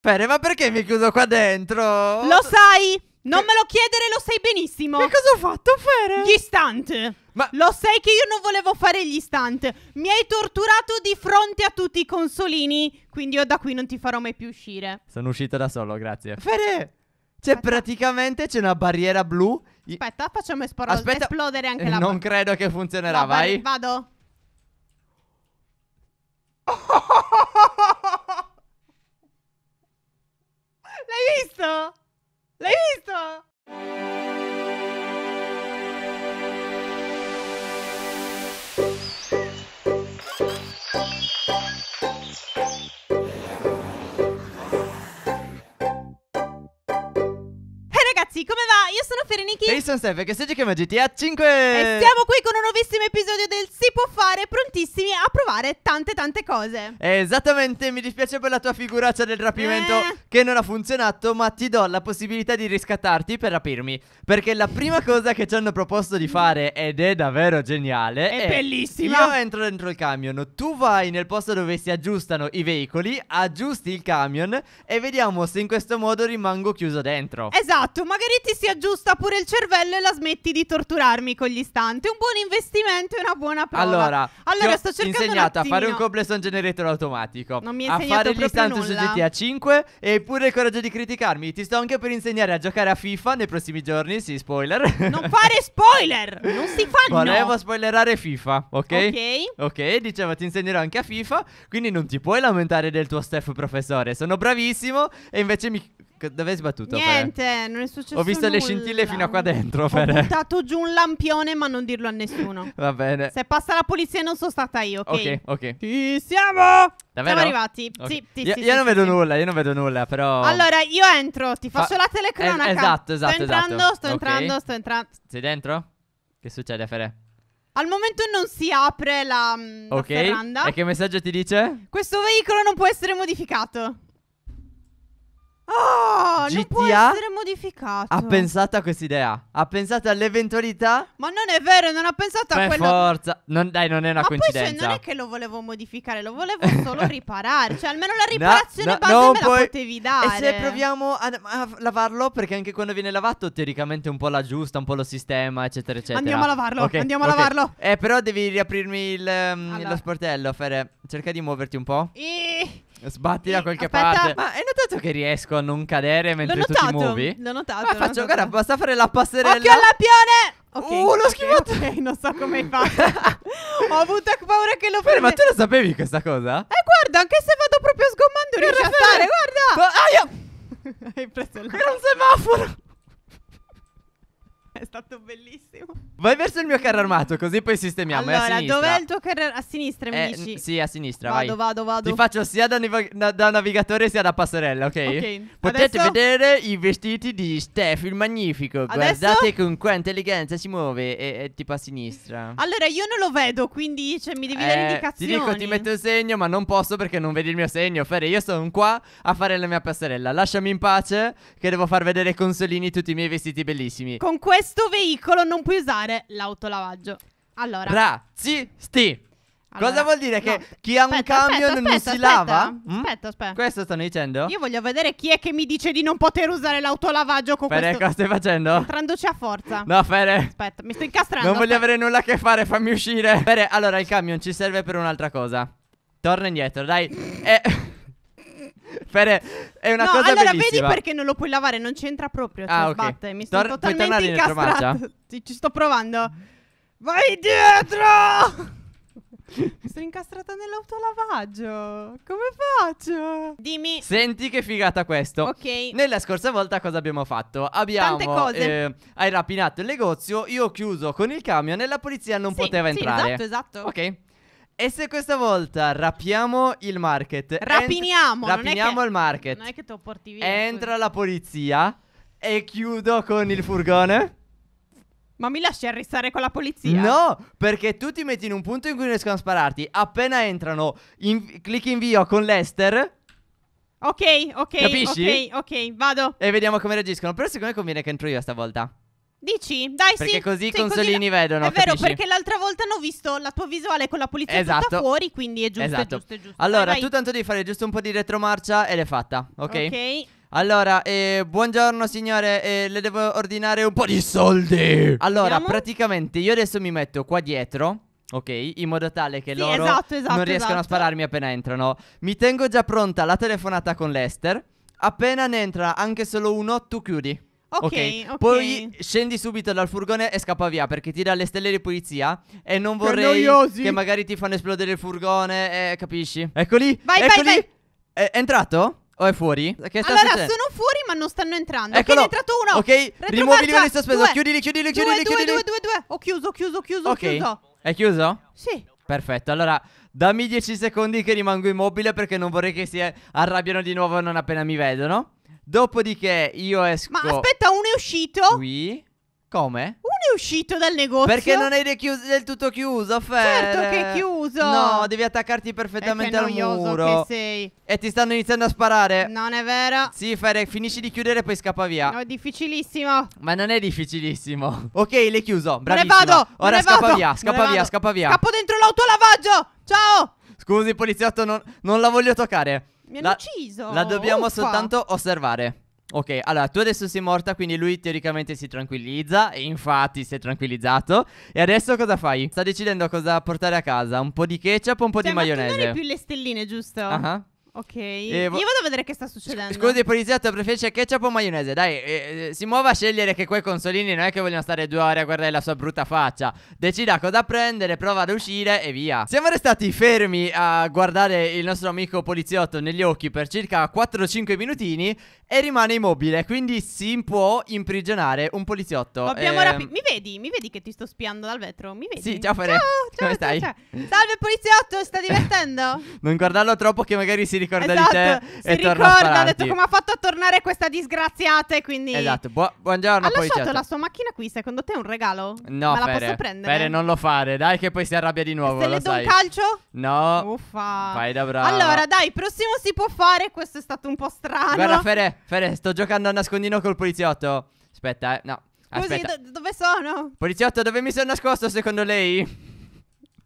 Fede, ma perché mi chiudo qua dentro? Lo sai! Non me lo chiedere, lo sai benissimo! Che cosa ho fatto, Fere? Gli stunt! Ma... Lo sai che io non volevo fare gli stunt. Mi hai torturato di fronte a tutti i consolini. Quindi io da qui non ti farò mai più uscire. Sono uscita da solo, grazie. Fere! Cioè, Aspetta. praticamente c'è una barriera blu. Aspetta, facciamo espor- Aspetta. esplodere anche eh, la barriera. Non credo che funzionerà, no, vai. Vado. sono Steph che stai giocando a GTA 5 E siamo qui con un nuovissimo episodio del Si può fare Prontissimi a provare tante tante cose Esattamente, mi dispiace per la tua figuraccia del rapimento eh. Che non ha funzionato ma ti do la possibilità di riscattarti per rapirmi Perché la prima cosa che ci hanno proposto di fare ed è davvero geniale È, è bellissima Io entro dentro il camion, tu vai nel posto dove si aggiustano i veicoli Aggiusti il camion e vediamo se in questo modo rimango chiuso dentro Esatto, magari ti si aggiusta pure il cervello cervello e la smetti di torturarmi con gli istanti. Un buon investimento e una buona prova. Allora, allora sto cercando insegnata a fare un complesso generator automatico. Non mi hai insegnato a fare gli l'istanza su GTA 5 e pure il coraggio di criticarmi. Ti sto anche per insegnare a giocare a FIFA nei prossimi giorni, sì, spoiler. Non fare spoiler! non si fanno. Volevo spoilerare FIFA, ok? Ok. Ok, dicevo ti insegnerò anche a FIFA, quindi non ti puoi lamentare del tuo staff professore. Sono bravissimo e invece mi dove hai sbattuto? Niente, per... non è successo nulla. Ho visto nulla. le scintille fino a qua dentro. Ho per... buttato giù un lampione, ma non dirlo a nessuno. Va bene. Se passa la polizia, non sono stata io, ok? Ok, ok. Ci siamo! Davvero? Siamo arrivati. Okay. Sì, sì, io, sì, io sì, non vedo nulla, io non vedo nulla, però. Allora, io entro, ti faccio Fa... la telecronaca. Es- esatto, esatto. Sto entrando, esatto. sto entrando, okay. sto entrando. Sei dentro? Che succede, Fere? Al momento non si apre la, mm, la ok. ferranda. E che messaggio ti dice? Questo veicolo non può essere modificato. Oh, GTA non può essere modificato. Ha pensato a quest'idea. Ha pensato all'eventualità. Ma non è vero, non ha pensato a quello. forza. Non, dai, non è una Ma coincidenza. Poi, cioè, non è che lo volevo modificare, lo volevo solo riparare. Cioè, almeno la riparazione no, no, base me puoi... la potevi dare. E se proviamo a, a, lavarlo, perché anche quando viene lavato, teoricamente un po' la giusta, un po' lo sistema, eccetera, eccetera. Andiamo a lavarlo. Okay, andiamo okay. a lavarlo. Eh, però devi riaprirmi il, um, allora. lo sportello, Fere. Cerca di muoverti un po'. E... Sbatti da qualche Aspetta, parte. Ma hai notato che riesco a non cadere mentre tu ti muovi? L'ho notato. Ma ah, faccio, guarda, basta fare la passerella. Occhio al lampione! Ok, oh, uh, l'ho okay, schivato. Ok, non so come hai fatto. Ho avuto paura che lo prende. Ma tu lo sapevi questa cosa? Eh, guarda, anche se vado proprio sgommando, riesci a stare, guarda. Aia! Ah, hai preso il Era un semaforo stato bellissimo. Vai verso il mio carro armato, così poi sistemiamo. Eh, allora, dov'è il tuo carro armato? A sinistra, mi eh, dici? Sì, a sinistra, vado, vai. Vado, vado, vado. Ti faccio sia da, da, da, navigatore sia da passerella, ok? Ok. Potete Adesso... vedere i vestiti di Steph, il magnifico. Adesso... Guardate con quanta eleganza si muove, è, è, tipo a sinistra. Allora, io non lo vedo, quindi cioè, mi devi eh, dare indicazioni. Ti dico, ti metto il segno, ma non posso perché non vedi il mio segno. Ferri, io sono qua a fare la mia passerella. Lasciami in pace, che devo far vedere Consolini tutti i miei vestiti bellissimi. Con questo questo veicolo non puoi usare l'autolavaggio. Allora, razzisti. Allora, Cosa vuol dire? Che no, chi ha aspetta, un camion aspetta, non aspetta, si lava? Mm? Aspetta, aspetta. Questo stanno dicendo? Io voglio vedere chi è che mi dice di non poter usare l'autolavaggio con Fere, questo. Fede, cosa stai facendo? Entrandoci a forza. No, Fede. Aspetta, mi sto incastrando. Non voglio avere nulla a che fare, fammi uscire. Fede, allora il camion ci serve per un'altra cosa. Torna indietro, dai. eh. Fere, è una no, cosa allora bellissima. vedi perché non lo puoi lavare, non c'entra proprio. Cioè, ah, okay. mi sto Tor- totalmente incastrato. Ci, ci sto provando. Vai dietro! Mi sono incastrata nell'autolavaggio. Come faccio? Dimmi. Senti che figata questo. Ok. Nella scorsa volta cosa abbiamo fatto? Abbiamo. Tante cose. Eh, hai rapinato il negozio. Io ho chiuso con il camion e la polizia non sì, poteva entrare. Sì, esatto, esatto. Ok. E se questa volta rapiamo il market Rapiniamo ent- Rapiniamo che, il market Non è che te lo porti via Entra la polizia E chiudo con il furgone ma mi lasci arrestare con la polizia? No, perché tu ti metti in un punto in cui riescono a spararti. Appena entrano, in- clicchi invio con l'ester. Ok, ok. Capisci? Ok, ok, vado. E vediamo come reagiscono. Però secondo me conviene che entro io stavolta. Dici? Dai, perché sì. così i sì, consolini così... vedono. È vero, capisci? perché l'altra volta hanno visto la tua visuale con la polizia esatto. fuori, quindi è giusto, esatto. è giusto, è giusto. Allora, vai, tu tanto devi fare giusto un po' di retromarcia e l'hai fatta, ok? Ok. Allora, eh, buongiorno signore, eh, le devo ordinare un po' di soldi. Allora, Andiamo? praticamente io adesso mi metto qua dietro. Ok, in modo tale che sì, loro esatto, esatto, non riescano esatto. a spararmi appena entrano. Mi tengo già pronta la telefonata con Lester. Appena ne entra anche solo uno, tu chiudi. Ok, ok. Poi scendi subito dal furgone e scappa via perché ti dà le stelle di pulizia E non vorrei che, che magari ti fanno esplodere il furgone. Eh, capisci? Eccoli. Vai, eccoli. vai, vai. È, entrato? O è fuori? Che sta allora, succedendo? sono fuori, ma non stanno entrando. Eccolo. Ok, è entrato uno. Ok, rimuovi i livelli sospeso. Chiudili, chiudili, chiudili, due, chiudili. Due, due, due, Ho chiuso, ho chiuso, ho chiuso, Ok, chiuso. È chiuso? Sì. Perfetto, allora dammi 10 secondi che rimango immobile perché non vorrei che si arrabbiano di nuovo non appena mi vedono. Dopodiché io esco. Ma aspetta, uno è uscito. Qui. Come? Uno è uscito dal negozio. Perché non è del tutto chiuso, Fer. Certo che è chiuso. No, devi attaccarti perfettamente al muro. Che sei. E ti stanno iniziando a sparare. Non è vero. Sì, Fer, finisci di chiudere e poi scappa via. No, è difficilissimo. Ma non è difficilissimo. Ok, l'hai chiuso. Bravissimo. Ne vado. Ora ne scappa vado. via, scappa via, scappa via. Scappo dentro l'autolavaggio. Ciao. Scusi, poliziotto, non, non la voglio toccare. Mi hanno la, ucciso. La dobbiamo Uffa. soltanto osservare. Ok, allora tu adesso sei morta, quindi lui teoricamente si tranquillizza e infatti si è tranquillizzato. E adesso cosa fai? Sta decidendo cosa portare a casa, un po' di ketchup o un po' Stai di cioè, maionese. Ma Non più le stelline, giusto? Ah. Uh -huh. Ok, io vado a vedere che sta succedendo. Scusi, poliziotto, preferisce ketchup o maionese? Dai, eh, eh, si muova a scegliere che quei consolini non è che vogliono stare due ore a guardare la sua brutta faccia. Decida cosa prendere, prova ad uscire e via. Siamo restati fermi a guardare il nostro amico poliziotto negli occhi per circa 4-5 minutini e rimane immobile, quindi si può imprigionare un poliziotto. Abbiamo eh... rapito. Mi vedi? Mi vedi che ti sto spiando dal vetro? Mi vedi? Sì, ciao Fere. Ciao, ciao, Come ciao, stai? Ciao. Salve poliziotto, sta divertendo? non guardarlo troppo che magari si ricorda esatto, di te si e ricorda, torna a ha detto come ha fatto a tornare questa disgraziata e quindi... Esatto, Bu- buongiorno Ha lasciato la sua macchina qui, secondo te è un regalo? No, Ma Fere, la posso prendere? Fere, non lo fare, dai che poi si arrabbia di nuovo, Se le do un calcio? No. Uffa. Vai da bravo. Allora, dai, prossimo si può fare, questo è stato un po' strano. Guarda, Fere, Fere, sto giocando a nascondino col poliziotto. Aspetta, eh, no. Aspetta. Così, do- dove sono? Poliziotto, dove mi sono nascosto secondo lei?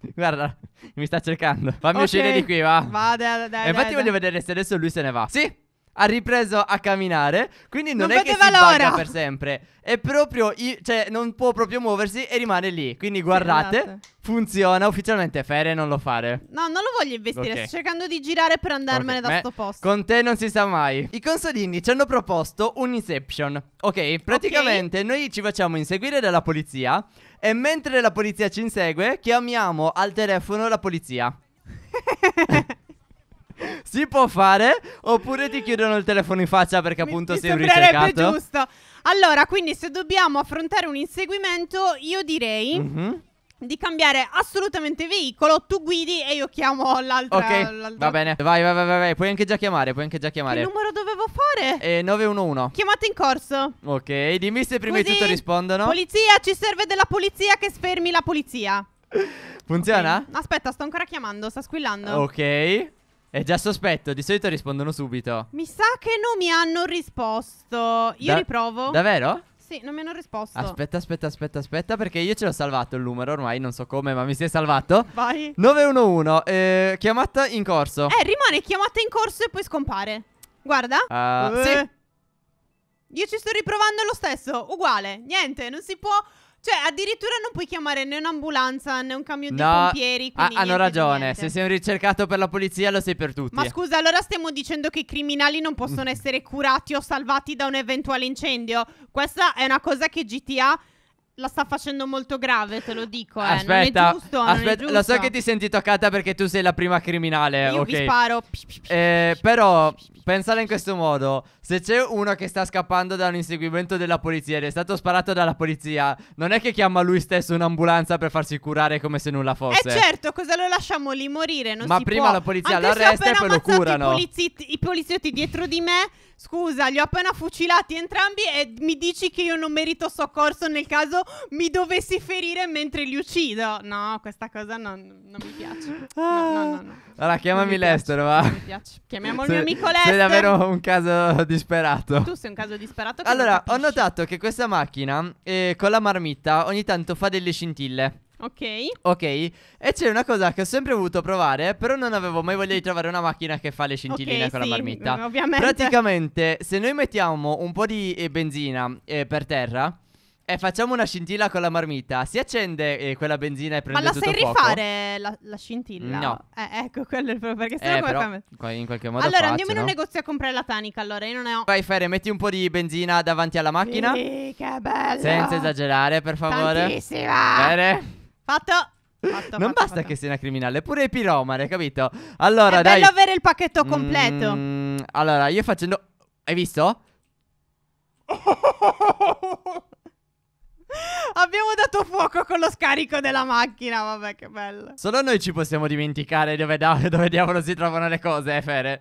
Guarda, mi sta cercando. Fammi okay. uscire di qui, va. Va, dai, dai. E infatti dai, voglio dai. vedere se adesso lui se ne va. Sì. Ha ripreso a camminare. Quindi non, non è che si bugga per sempre. È proprio. Cioè, non può proprio muoversi e rimane lì. Quindi guardate. Sì, esatto. Funziona ufficialmente. Fere, non lo fare. No, non lo voglio investire. Okay. Sto cercando di girare per andarmene okay. da questo posto. Con te non si sa mai. I consolini ci hanno proposto un Inception. Ok, praticamente noi ci facciamo inseguire dalla polizia. E mentre la polizia ci insegue, chiamiamo al telefono la polizia. si può fare oppure ti chiudono il telefono in faccia perché appunto mi, sei mi un ricercato. giusto. Allora, quindi se dobbiamo affrontare un inseguimento, io direi mm-hmm di cambiare assolutamente veicolo. Tu guidi e io chiamo l'altra. Ok, l'altra. va bene. Vai, vai, vai, vai. Puoi anche già chiamare. Puoi anche già chiamare. Che numero dovevo fare? Eh, 911. Chiamate in corso. Ok, dimmi se prima Così, di tutto rispondono. Polizia, ci serve della polizia che sfermi la polizia. Funziona? Okay. Aspetta, sto ancora chiamando. Sta squillando. Ok. È già sospetto, di solito rispondono subito. Mi sa che non mi hanno risposto. Io da riprovo. Davvero? Sì, non mi hanno risposto. Aspetta, aspetta, aspetta, aspetta, perché io ce l'ho salvato il numero ormai, non so come, ma mi si è salvato. Vai. 911, eh, chiamata in corso. Eh, rimane chiamata in corso e poi scompare. Guarda. Uh, eh. Sì. Io ci sto riprovando lo stesso, uguale, niente, non si può cioè, addirittura non puoi chiamare né un'ambulanza né un camion no. di pompieri. Ah, hanno ragione. Se sei un ricercato per la polizia, lo sei per tutti. Ma scusa, allora stiamo dicendo che i criminali non possono essere curati o salvati da un eventuale incendio? Questa è una cosa che GTA la sta facendo molto grave, te lo dico. Eh. Aspetta, giusto, aspetta lo so che ti senti toccata perché tu sei la prima criminale. Io okay. vi sparo. Eh, però, pensare in questo modo: se c'è uno che sta scappando da un inseguimento della polizia ed è stato sparato dalla polizia, non è che chiama lui stesso un'ambulanza per farsi curare come se nulla eh, fosse. Eh, certo, cosa lo lasciamo lì morire? Non Ma prima può. la polizia l'arresta e poi lo curano. I poliziotti, I poliziotti dietro di me Scusa, li ho appena fucilati entrambi e mi dici che io non merito soccorso nel caso mi dovessi ferire mentre li uccido. No, questa cosa non, non mi piace. No, no, no, no. Ah. Allora, chiamami Lester, va. mi piace. Chiamiamo se, il mio amico Lester. Sei davvero un caso disperato. Tu sei un caso disperato. Allora, ho notato che questa macchina eh, con la marmitta ogni tanto fa delle scintille. Ok. Ok. E c'è una cosa che ho sempre voluto provare, però non avevo mai voglia di trovare una macchina che fa le scintilline okay, con sì, la marmitta. Ovviamente. Praticamente, se noi mettiamo un po' di eh, benzina eh, per terra e facciamo una scintilla con la marmitta, si accende eh, quella benzina e prende tutto fuoco. Ma la sai rifare la, la, scintilla? No. Eh, ecco, quello è il problema, perché eh, sennò eh, come però, fa... in qualche modo Allora, faccio, andiamo in un negozio a comprare la tanica, allora, io non ne ho... Vai Fere, metti un po' di benzina davanti alla macchina. Sì, che bello! Senza esagerare, per favore. Tantissima! Fere... Fatto. Fatto, fatto, non basta fatto. che sia una criminale, pure il piromane, capito? Allora, È dai. bello avere il pacchetto mm, completo. Mm, allora, io facendo. Hai visto? Abbiamo dato fuoco con lo scarico della macchina, vabbè che bello Solo noi ci possiamo dimenticare dove, dove diavolo si trovano le cose, eh, Fere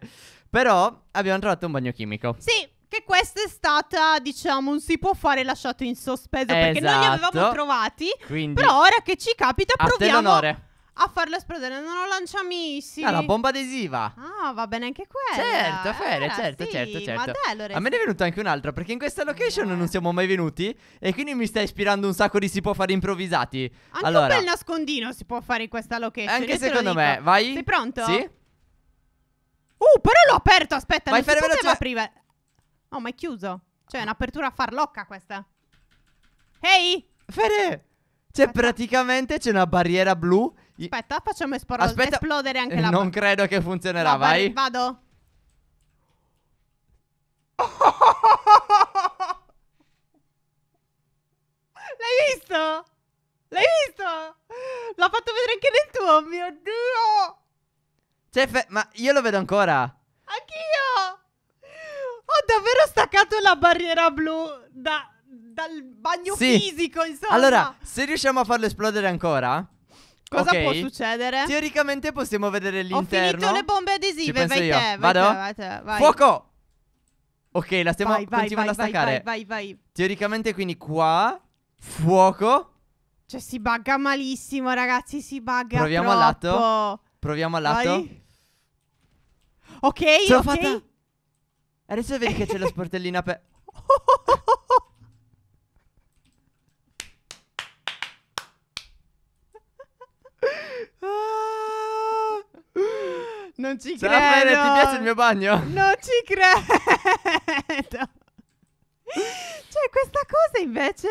Però abbiamo trovato un bagno chimico Sì, che questa è stata, diciamo, un si può fare lasciato in sospeso esatto. perché non li avevamo esatto. trovati. Quindi, però ora che ci capita, proviamo. A a farlo esplodere. Non lo ho lanciamissili. Ah, la bomba adesiva. Ah, va bene anche quella. Certo, Fere, allora, certo, sì, certo, certo, Ma dai, allora, a me ne è venuta anche un'altra, perché in questa location yeah. non siamo mai venuti e quindi mi sta ispirando un sacco di si può fare improvvisati. Anche allora, un bel nascondino si può fare in questa location. Anche secondo me, vai. Sei pronto? Sì. Uh, però l'ho aperto, aspetta, vai, non si poteva aprire. Oh, ma è chiuso. Cioè, è ah. un'apertura farlocca questa. Ehi! Fede! Cioè, Aspetta. praticamente c'è una barriera blu. Aspetta, facciamo espor- Aspetta. esplodere anche la eh, Non credo che funzionerà, no, vai. Vado. L'hai visto? L'hai visto? L'ho fatto vedere anche nel tuo, mio Dio! Cioè, ma io lo vedo ancora. Anch'io! Ho oh, davvero staccato la barriera blu da, dal bagno Sì. fisico, insomma. Allora, se riusciamo a farlo esplodere ancora, cosa ok, può succedere? Teoricamente possiamo vedere l'interno. Ho l'interno. finito le bombe adesive, penso vai te, vai te, vai te, vai. Fuoco! Ok, la stiamo vai, vai, continuando vai, a staccare. Vai, vai, vai. Teoricamente quindi qua fuoco, Cioè si bugga malissimo, ragazzi, si bugga Proviamo a lato. proviamo a lato. Vai. Ok, Ce l'ho ok. fatta! Adesso vedi che c'è la sportellina aperta. Non ci Ciao, credo. Raffaele, ti piace il mio bagno? Non ci credo. cioè, questa cosa invece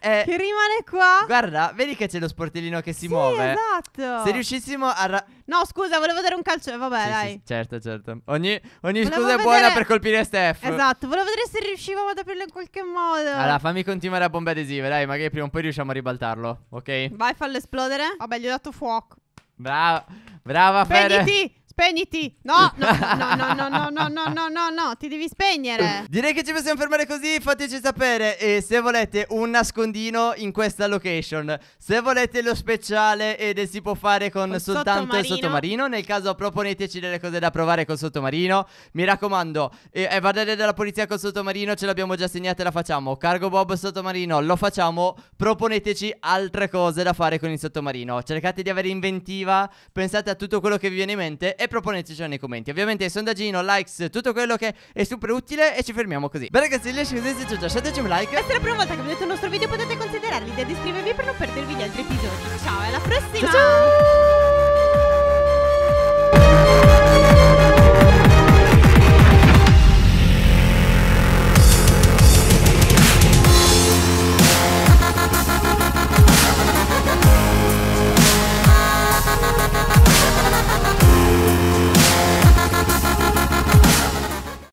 eh, che rimane qua. Guarda, vedi che c'è lo sportellino che si sì, muove. Esatto. Se riuscissimo a No, scusa, volevo dare un calcio. Eh, vabbè, sì, dai. Sì, certo, certo. Ogni, ogni scusa vedere... è buona per colpire Steph. Esatto, volevo vedere se riuscivo ad aprirlo in qualche modo. Allora, fammi continuare a bombe adesive, dai, magari prima o poi riusciamo a ribaltarlo, ok? Vai, fallo esplodere. Vabbè, gli ho dato fuoco. Brava, brava, Fede. Vediti! Spegniti! No, no, no, no, no, no, no, no, no, no, no, ti devi spegnere. Direi che ci possiamo fermare così, fateci sapere e se volete un nascondino in questa location. Se volete lo speciale ed si può fare con, con soltanto il sottomarino, nel caso proponeteci delle cose da provare col sottomarino. Mi raccomando, guardate dalla polizia col sottomarino ce l'abbiamo già segnata e la facciamo. Cargo Bob sottomarino, lo facciamo. Proponeteci altre cose da fare con il sottomarino. Cercate di avere inventiva, pensate a tutto quello che vi viene in mente e proponetecelo nei commenti Ovviamente sondaggino, likes, tutto quello che è super utile e ci fermiamo così Beh ragazzi, lasciate se ci lasciateci un like Se è la prima volta che vedete il nostro video potete considerare l'idea di iscrivervi per non perdervi gli altri episodi Ciao, alla prossima! ciao! ciao!